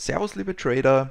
Servus liebe Trader,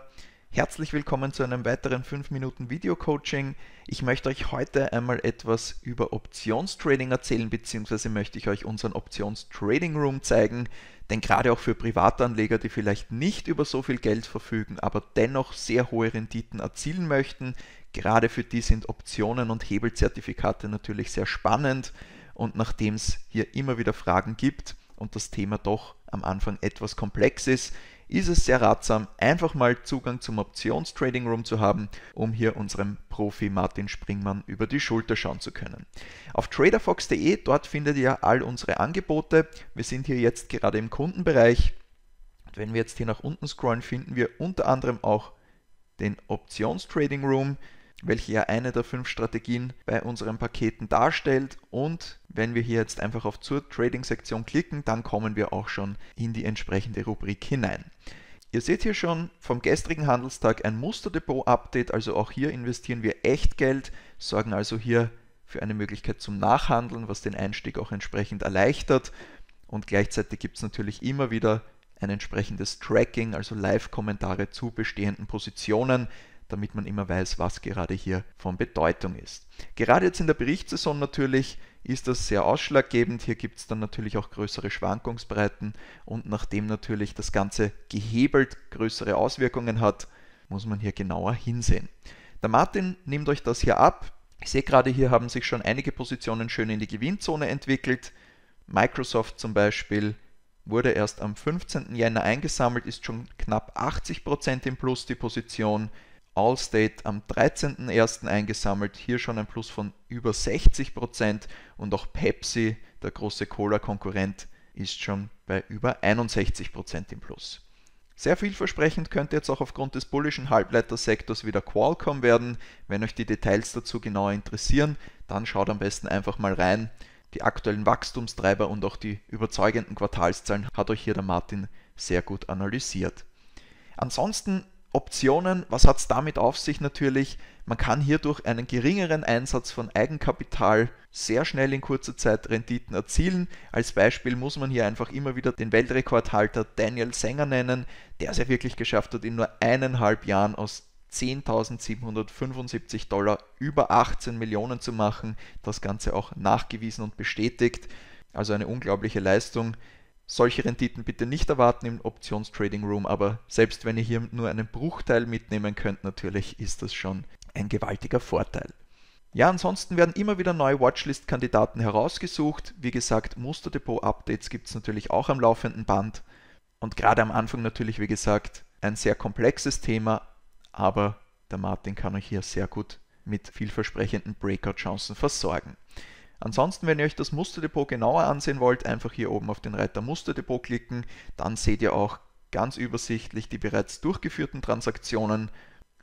herzlich willkommen zu einem weiteren 5 Minuten Video Coaching. Ich möchte euch heute einmal etwas über Optionstrading erzählen, beziehungsweise möchte ich euch unseren Optionstrading Room zeigen, denn gerade auch für Privatanleger, die vielleicht nicht über so viel Geld verfügen, aber dennoch sehr hohe Renditen erzielen möchten, gerade für die sind Optionen und Hebelzertifikate natürlich sehr spannend und nachdem es hier immer wieder Fragen gibt, und das Thema doch am Anfang etwas komplex ist, ist es sehr ratsam, einfach mal Zugang zum Options-Trading Room zu haben, um hier unserem Profi Martin Springmann über die Schulter schauen zu können. Auf traderfox.de, dort findet ihr all unsere Angebote. Wir sind hier jetzt gerade im Kundenbereich. wenn wir jetzt hier nach unten scrollen, finden wir unter anderem auch den Options-Trading Room welche ja eine der fünf Strategien bei unseren Paketen darstellt. Und wenn wir hier jetzt einfach auf zur Trading-Sektion klicken, dann kommen wir auch schon in die entsprechende Rubrik hinein. Ihr seht hier schon vom gestrigen Handelstag ein Musterdepot-Update, also auch hier investieren wir echt Geld, sorgen also hier für eine Möglichkeit zum Nachhandeln, was den Einstieg auch entsprechend erleichtert. Und gleichzeitig gibt es natürlich immer wieder ein entsprechendes Tracking, also Live-Kommentare zu bestehenden Positionen damit man immer weiß, was gerade hier von Bedeutung ist. Gerade jetzt in der Berichtssaison natürlich ist das sehr ausschlaggebend. Hier gibt es dann natürlich auch größere Schwankungsbreiten und nachdem natürlich das Ganze gehebelt größere Auswirkungen hat, muss man hier genauer hinsehen. Der Martin nimmt euch das hier ab. Ich sehe gerade hier haben sich schon einige Positionen schön in die Gewinnzone entwickelt. Microsoft zum Beispiel wurde erst am 15. Jänner eingesammelt, ist schon knapp 80% im Plus die Position. Allstate am 13.01. eingesammelt, hier schon ein Plus von über 60% und auch Pepsi, der große Cola-Konkurrent, ist schon bei über 61% im Plus. Sehr vielversprechend könnte jetzt auch aufgrund des bullischen Halbleitersektors wieder Qualcomm werden. Wenn euch die Details dazu genauer interessieren, dann schaut am besten einfach mal rein. Die aktuellen Wachstumstreiber und auch die überzeugenden Quartalszahlen hat euch hier der Martin sehr gut analysiert. Ansonsten Optionen, was hat es damit auf sich natürlich? Man kann hier durch einen geringeren Einsatz von Eigenkapital sehr schnell in kurzer Zeit Renditen erzielen. Als Beispiel muss man hier einfach immer wieder den Weltrekordhalter Daniel Sanger nennen, der es ja wirklich geschafft hat, in nur eineinhalb Jahren aus 10.775 Dollar über 18 Millionen zu machen. Das Ganze auch nachgewiesen und bestätigt. Also eine unglaubliche Leistung. Solche Renditen bitte nicht erwarten im Optionstrading Room, aber selbst wenn ihr hier nur einen Bruchteil mitnehmen könnt, natürlich ist das schon ein gewaltiger Vorteil. Ja, ansonsten werden immer wieder neue Watchlist-Kandidaten herausgesucht. Wie gesagt, Musterdepot-Updates gibt es natürlich auch am laufenden Band. Und gerade am Anfang natürlich, wie gesagt, ein sehr komplexes Thema, aber der Martin kann euch hier sehr gut mit vielversprechenden Breakout-Chancen versorgen. Ansonsten, wenn ihr euch das Musterdepot genauer ansehen wollt, einfach hier oben auf den Reiter Musterdepot klicken, dann seht ihr auch ganz übersichtlich die bereits durchgeführten Transaktionen,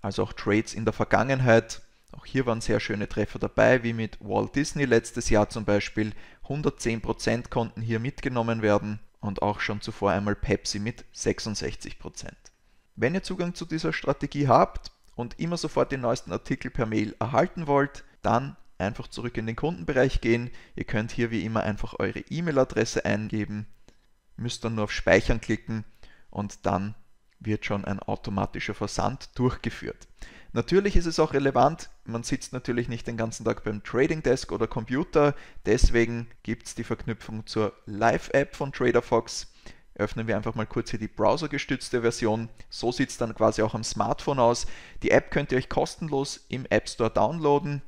also auch Trades in der Vergangenheit. Auch hier waren sehr schöne Treffer dabei, wie mit Walt Disney letztes Jahr zum Beispiel. 110% konnten hier mitgenommen werden und auch schon zuvor einmal Pepsi mit 66%. Wenn ihr Zugang zu dieser Strategie habt und immer sofort den neuesten Artikel per Mail erhalten wollt, dann einfach zurück in den Kundenbereich gehen. Ihr könnt hier wie immer einfach eure E-Mail-Adresse eingeben, müsst dann nur auf Speichern klicken und dann wird schon ein automatischer Versand durchgeführt. Natürlich ist es auch relevant, man sitzt natürlich nicht den ganzen Tag beim Trading Desk oder Computer, deswegen gibt es die Verknüpfung zur Live-App von TraderFox. Öffnen wir einfach mal kurz hier die browsergestützte Version. So sieht es dann quasi auch am Smartphone aus. Die App könnt ihr euch kostenlos im App Store downloaden.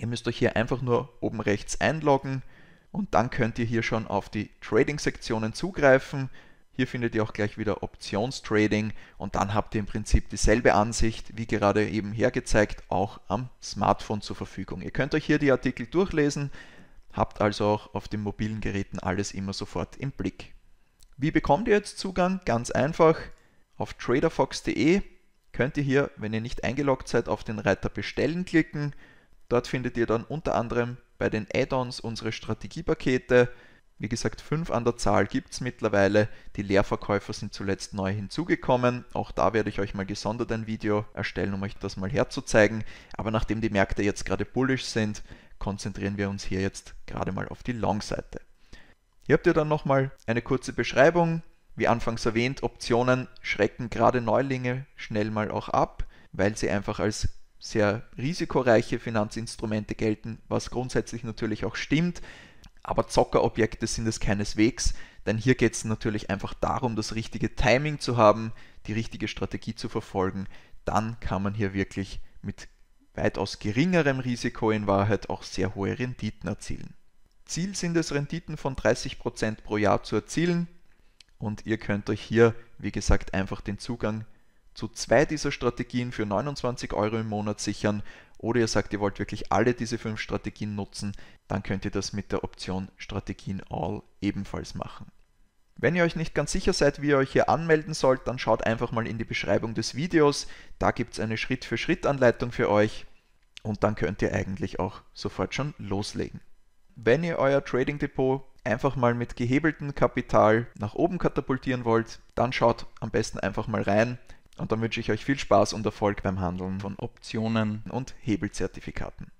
Ihr müsst euch hier einfach nur oben rechts einloggen und dann könnt ihr hier schon auf die Trading-Sektionen zugreifen. Hier findet ihr auch gleich wieder Optionstrading und dann habt ihr im Prinzip dieselbe Ansicht, wie gerade eben hergezeigt, auch am Smartphone zur Verfügung. Ihr könnt euch hier die Artikel durchlesen, habt also auch auf den mobilen Geräten alles immer sofort im Blick. Wie bekommt ihr jetzt Zugang? Ganz einfach. Auf traderfox.de könnt ihr hier, wenn ihr nicht eingeloggt seid, auf den Reiter Bestellen klicken Dort findet ihr dann unter anderem bei den Add-ons unsere Strategiepakete. Wie gesagt, fünf an der Zahl gibt es mittlerweile. Die Leerverkäufer sind zuletzt neu hinzugekommen. Auch da werde ich euch mal gesondert ein Video erstellen, um euch das mal herzuzeigen. Aber nachdem die Märkte jetzt gerade bullish sind, konzentrieren wir uns hier jetzt gerade mal auf die Long-Seite. Hier habt ihr dann nochmal eine kurze Beschreibung. Wie anfangs erwähnt, Optionen schrecken gerade Neulinge schnell mal auch ab, weil sie einfach als sehr risikoreiche Finanzinstrumente gelten, was grundsätzlich natürlich auch stimmt. Aber Zockerobjekte sind es keineswegs, denn hier geht es natürlich einfach darum, das richtige Timing zu haben, die richtige Strategie zu verfolgen. Dann kann man hier wirklich mit weitaus geringerem Risiko in Wahrheit auch sehr hohe Renditen erzielen. Ziel sind es, Renditen von 30% pro Jahr zu erzielen. Und ihr könnt euch hier, wie gesagt, einfach den Zugang zu zwei dieser Strategien für 29 Euro im Monat sichern oder ihr sagt, ihr wollt wirklich alle diese fünf Strategien nutzen, dann könnt ihr das mit der Option Strategien All ebenfalls machen. Wenn ihr euch nicht ganz sicher seid, wie ihr euch hier anmelden sollt, dann schaut einfach mal in die Beschreibung des Videos. Da gibt es eine Schritt-für-Schritt-Anleitung für euch und dann könnt ihr eigentlich auch sofort schon loslegen. Wenn ihr euer Trading Depot einfach mal mit gehebeltem Kapital nach oben katapultieren wollt, dann schaut am besten einfach mal rein. Und dann wünsche ich euch viel Spaß und Erfolg beim Handeln von Optionen und Hebelzertifikaten.